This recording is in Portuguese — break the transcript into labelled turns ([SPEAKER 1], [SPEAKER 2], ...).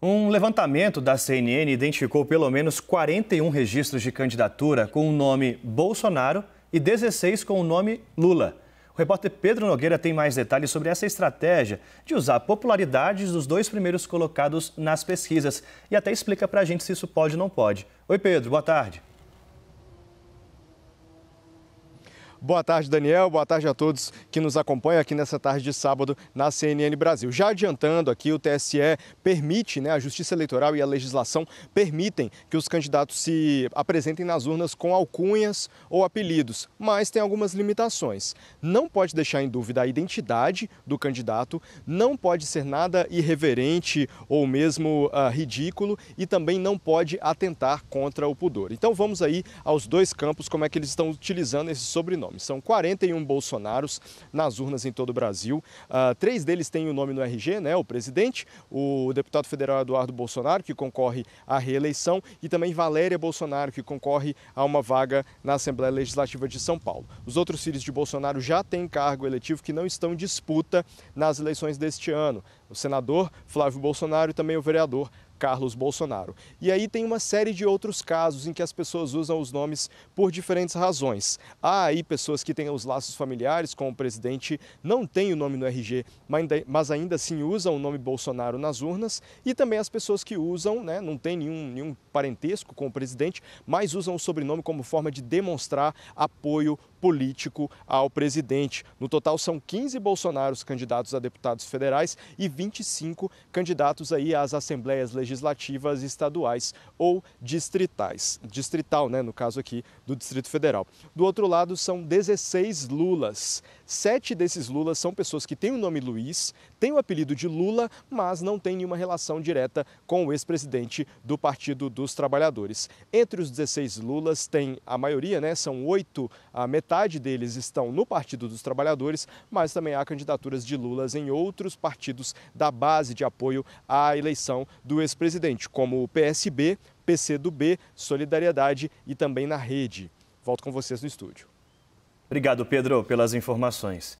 [SPEAKER 1] Um levantamento da CNN identificou pelo menos 41 registros de candidatura com o nome Bolsonaro e 16 com o nome Lula. O repórter Pedro Nogueira tem mais detalhes sobre essa estratégia de usar popularidades dos dois primeiros colocados nas pesquisas e até explica para a gente se isso pode ou não pode. Oi, Pedro, boa tarde.
[SPEAKER 2] Boa tarde, Daniel. Boa tarde a todos que nos acompanham aqui nessa tarde de sábado na CNN Brasil. Já adiantando aqui, o TSE permite, né, a Justiça Eleitoral e a legislação permitem que os candidatos se apresentem nas urnas com alcunhas ou apelidos, mas tem algumas limitações. Não pode deixar em dúvida a identidade do candidato, não pode ser nada irreverente ou mesmo ah, ridículo e também não pode atentar contra o pudor. Então vamos aí aos dois campos, como é que eles estão utilizando esse sobrenome. São 41 Bolsonaros nas urnas em todo o Brasil. Uh, três deles têm o nome no RG, né? O presidente, o deputado federal Eduardo Bolsonaro, que concorre à reeleição, e também Valéria Bolsonaro, que concorre a uma vaga na Assembleia Legislativa de São Paulo. Os outros filhos de Bolsonaro já têm cargo eletivo que não estão em disputa nas eleições deste ano. O senador Flávio Bolsonaro e também o vereador Carlos Bolsonaro. E aí tem uma série de outros casos em que as pessoas usam os nomes por diferentes razões. Há aí pessoas que têm os laços familiares com o presidente, não têm o nome no RG, mas ainda assim usam o nome Bolsonaro nas urnas, e também as pessoas que usam, né, não têm nenhum, nenhum parentesco com o presidente, mas usam o sobrenome como forma de demonstrar apoio político ao presidente. No total, são 15 Bolsonaros candidatos a deputados federais e 25 candidatos aí às assembleias legislativas estaduais ou distritais. Distrital, né, no caso aqui do Distrito Federal. Do outro lado, são 16 Lulas. Sete desses Lulas são pessoas que têm o nome Luiz, têm o apelido de Lula, mas não têm nenhuma relação direta com o ex-presidente do Partido dos Trabalhadores. Entre os 16 Lulas, tem a maioria, né, são oito, a metade metade deles estão no Partido dos Trabalhadores, mas também há candidaturas de Lula em outros partidos da base de apoio à eleição do ex-presidente, como o PSB, PCdoB, Solidariedade e também na Rede. Volto com vocês no estúdio.
[SPEAKER 1] Obrigado, Pedro, pelas informações.